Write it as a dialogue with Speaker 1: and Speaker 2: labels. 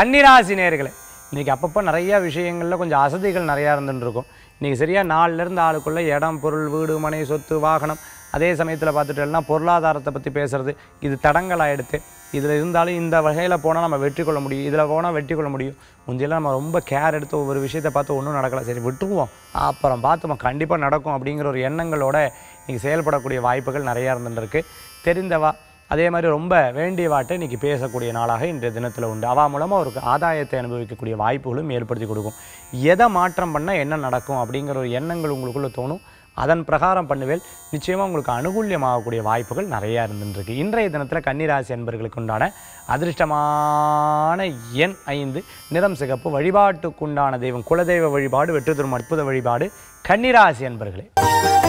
Speaker 1: கன்னிராசி நேர்களை இன்றைக்கி அப்பப்போ நிறையா விஷயங்களில் கொஞ்சம் அசதிகள் நிறையா இருந்துட்டுருக்கும் இன்றைக்கி சரியாக நாலுலேருந்து ஆளுக்குள்ளே இடம் பொருள் வீடு மனை சொத்து வாகனம் அதே சமயத்தில் பார்த்துட்டோம்னா பொருளாதாரத்தை பற்றி பேசுகிறது இது எடுத்து இதில் இருந்தாலும் இந்த வகையில் போனால் நம்ம வெற்றி கொள்ள முடியும் இதில் போனால் வெற்றி கொள்ள முடியும் முந்தையெல்லாம் நம்ம ரொம்ப கேர் எடுத்து ஒவ்வொரு விஷயத்தை பார்த்து ஒன்றும் நடக்கலாம் சரி விட்டுருவோம் அப்புறம் பார்த்துமா கண்டிப்பாக நடக்கும் அப்படிங்கிற ஒரு எண்ணங்களோடு நீங்கள் செயல்படக்கூடிய வாய்ப்புகள் நிறையா இருந்துருக்கு தெரிந்தவா அதே மாதிரி ரொம்ப வேண்டிய வாட்டை இன்றைக்கி பேசக்கூடிய நாளாக இன்றைய தினத்தில் உண்டு அவா மூலமாக ஒரு ஆதாயத்தை அனுபவிக்கக்கூடிய வாய்ப்புகளும் ஏற்படுத்தி கொடுக்கும் எதை மாற்றம் பண்ணால் என்ன நடக்கும் அப்படிங்கிற ஒரு எண்ணங்கள் உங்களுக்குள்ளே தோணும் அதன் பிரகாரம் பண்ணுவேல் நிச்சயமாக உங்களுக்கு அனுகூல்யமாகக்கூடிய வாய்ப்புகள் நிறையா இருந்துருக்கு இன்றைய தினத்தில் கன்னிராசி என்பர்களுக்கு உண்டான அதிர்ஷ்டமான எண் ஐந்து நிறம் சிகப்பு வழிபாட்டுக்குண்டான தெய்வம் குலதெய்வ வழிபாடு வெற்றி அற்புத வழிபாடு கன்னிராசி என்பர்களே